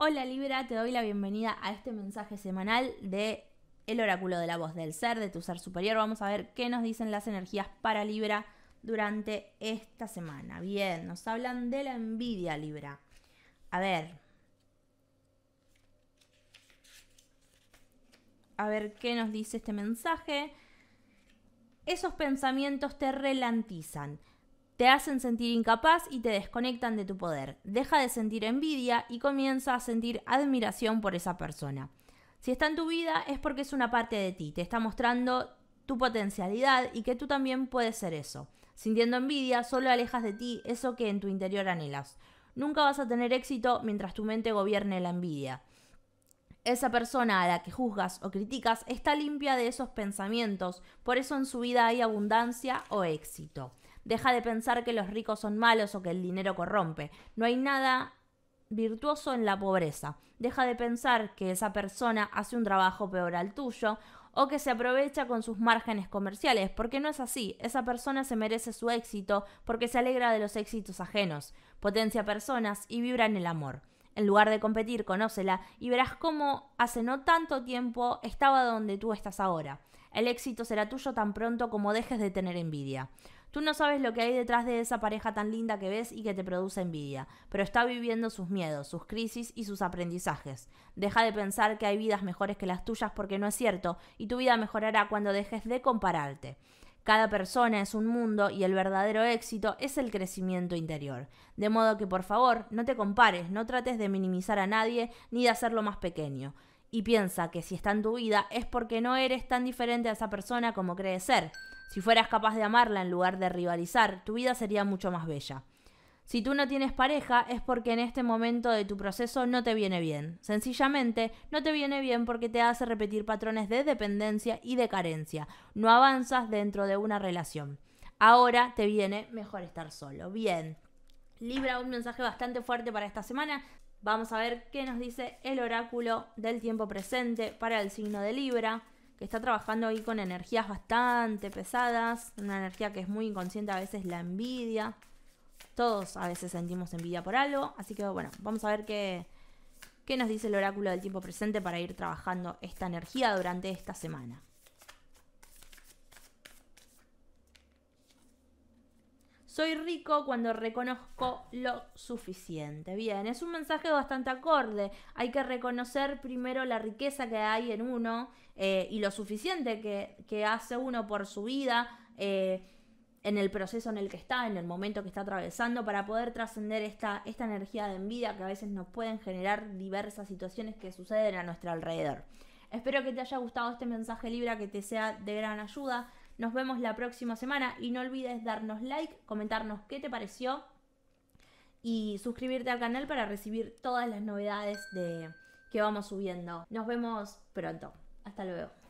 Hola Libra, te doy la bienvenida a este mensaje semanal de el oráculo de la voz del ser, de tu ser superior. Vamos a ver qué nos dicen las energías para Libra durante esta semana. Bien, nos hablan de la envidia Libra. A ver. A ver qué nos dice este mensaje. Esos pensamientos te relantizan. Te hacen sentir incapaz y te desconectan de tu poder. Deja de sentir envidia y comienza a sentir admiración por esa persona. Si está en tu vida es porque es una parte de ti, te está mostrando tu potencialidad y que tú también puedes ser eso. Sintiendo envidia, solo alejas de ti eso que en tu interior anhelas. Nunca vas a tener éxito mientras tu mente gobierne la envidia. Esa persona a la que juzgas o criticas está limpia de esos pensamientos, por eso en su vida hay abundancia o éxito. Deja de pensar que los ricos son malos o que el dinero corrompe. No hay nada virtuoso en la pobreza. Deja de pensar que esa persona hace un trabajo peor al tuyo o que se aprovecha con sus márgenes comerciales, porque no es así, esa persona se merece su éxito porque se alegra de los éxitos ajenos, potencia personas y vibra en el amor. En lugar de competir, conócela y verás cómo hace no tanto tiempo estaba donde tú estás ahora. El éxito será tuyo tan pronto como dejes de tener envidia. Tú no sabes lo que hay detrás de esa pareja tan linda que ves y que te produce envidia, pero está viviendo sus miedos, sus crisis y sus aprendizajes. Deja de pensar que hay vidas mejores que las tuyas porque no es cierto y tu vida mejorará cuando dejes de compararte. Cada persona es un mundo y el verdadero éxito es el crecimiento interior. De modo que por favor no te compares, no trates de minimizar a nadie ni de hacerlo más pequeño. Y piensa que si está en tu vida es porque no eres tan diferente a esa persona como crees ser. Si fueras capaz de amarla en lugar de rivalizar, tu vida sería mucho más bella. Si tú no tienes pareja es porque en este momento de tu proceso no te viene bien. Sencillamente, no te viene bien porque te hace repetir patrones de dependencia y de carencia. No avanzas dentro de una relación. Ahora te viene mejor estar solo. Bien. Libra, un mensaje bastante fuerte para esta semana. Vamos a ver qué nos dice el oráculo del tiempo presente para el signo de Libra que está trabajando ahí con energías bastante pesadas, una energía que es muy inconsciente, a veces la envidia. Todos a veces sentimos envidia por algo, así que bueno, vamos a ver qué, qué nos dice el oráculo del tiempo presente para ir trabajando esta energía durante esta semana. Soy rico cuando reconozco lo suficiente. Bien, es un mensaje bastante acorde. Hay que reconocer primero la riqueza que hay en uno eh, y lo suficiente que, hace uno por su vida. Eh, en el proceso en el que está, en el momento que está atravesando, para poder trascender esta, esta energía de envidia que a veces nos pueden generar diversas situaciones que suceden a nuestro alrededor. Espero que te haya gustado este mensaje Libra, que te sea de gran ayuda. Nos vemos la próxima semana y no olvides darnos like, comentarnos qué te pareció y suscribirte al canal para recibir todas las novedades de, que vamos subiendo. Nos vemos pronto. Hasta luego.